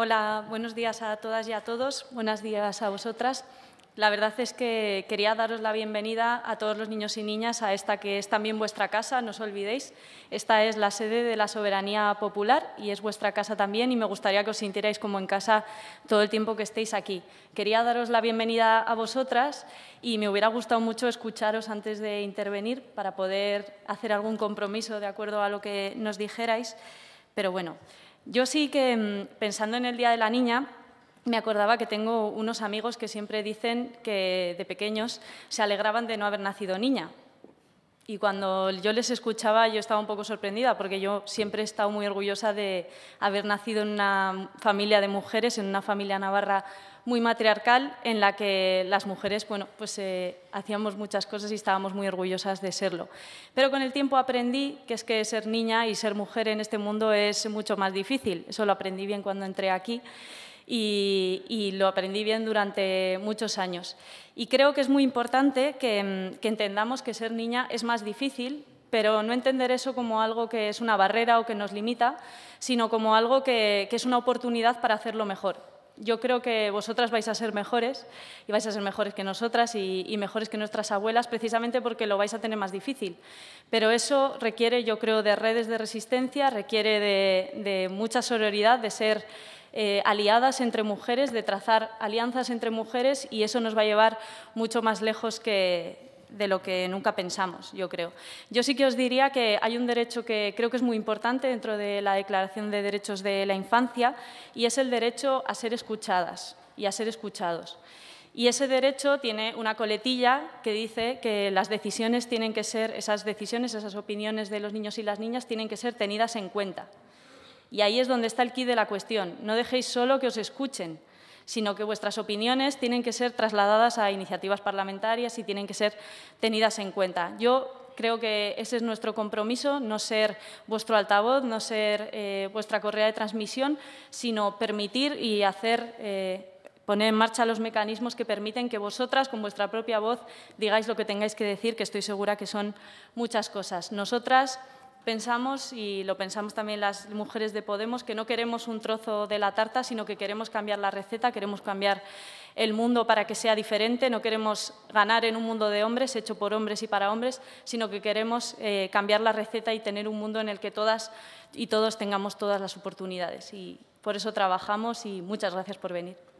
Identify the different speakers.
Speaker 1: Hola, buenos días a todas y a todos. Buenos días a vosotras. La verdad es que quería daros la bienvenida a todos los niños y niñas a esta que es también vuestra casa, no os olvidéis. Esta es la sede de la soberanía popular y es vuestra casa también y me gustaría que os sintierais como en casa todo el tiempo que estéis aquí. Quería daros la bienvenida a vosotras y me hubiera gustado mucho escucharos antes de intervenir para poder hacer algún compromiso de acuerdo a lo que nos dijerais, pero bueno. Yo sí que, mm, pensando en el Día de la Niña, me acordaba que tengo unos amigos que siempre dicen que de pequeños se alegraban de no haber nacido niña, y cuando yo les escuchaba, yo estaba un poco sorprendida, porque yo siempre he estado muy orgullosa de haber nacido en una familia de mujeres, en una familia navarra muy matriarcal, en la que las mujeres, bueno, pues eh, hacíamos muchas cosas y estábamos muy orgullosas de serlo. Pero con el tiempo aprendí que es que ser niña y ser mujer en este mundo es mucho más difícil. Eso lo aprendí bien cuando entré aquí y, lo aprendí bien durante muchos años. Y creo que es muy importante mm, que, entendamos que ser niña es más difícil, pero no entender eso como algo que es una barrera o que nos limita, sino como algo que es una oportunidad para hacerlo mejor yo creo que vosotras vais a ser mejores y vais a ser mejores que nosotras y, mejores que nuestras abuelas precisamente porque lo vais a tener más difícil. Pero eso requiere, yo creo, de redes de resistencia, requiere de, mucha sororidad, de ser eh, aliadas entre mujeres, de trazar alianzas entre mujeres y eso nos va a llevar mucho más lejos que, de lo que nunca pensamos, yo creo. Yo sí que os diría que hay un derecho que creo que es muy importante dentro de la Declaración de Derechos de la Infancia y es el derecho a ser escuchadas y a ser escuchados. Y ese derecho tiene una coletilla que dice que las decisiones tienen que ser, esas decisiones, esas opiniones de los niños y las niñas tienen que ser tenidas en cuenta. Y ahí es donde está el quid de la cuestión. No dejéis solo que os escuchen, sino que vuestras opiniones tienen que ser trasladadas a iniciativas parlamentarias y tienen que ser tenidas en cuenta. Yo creo que ese es nuestro compromiso, no ser vuestro altavoz, no ser eh, vuestra correa de transmisión, sino permitir y eh, poner en marcha los mecanismos que permiten que vosotras, con vuestra propia voz, digáis lo que tengáis que decir, que estoy segura que son muchas cosas. Nosotras pensamos, y lo pensamos también las mujeres de Podemos, que no queremos un trozo de la tarta, sino que queremos cambiar la receta, queremos cambiar el mundo para que sea diferente, no queremos ganar en un mundo de hombres, hecho por hombres y para hombres, sino que queremos eh, cambiar la receta y tener un mundo en el que todas y todos tengamos todas las oportunidades. Y por eso trabajamos y muchas gracias por venir.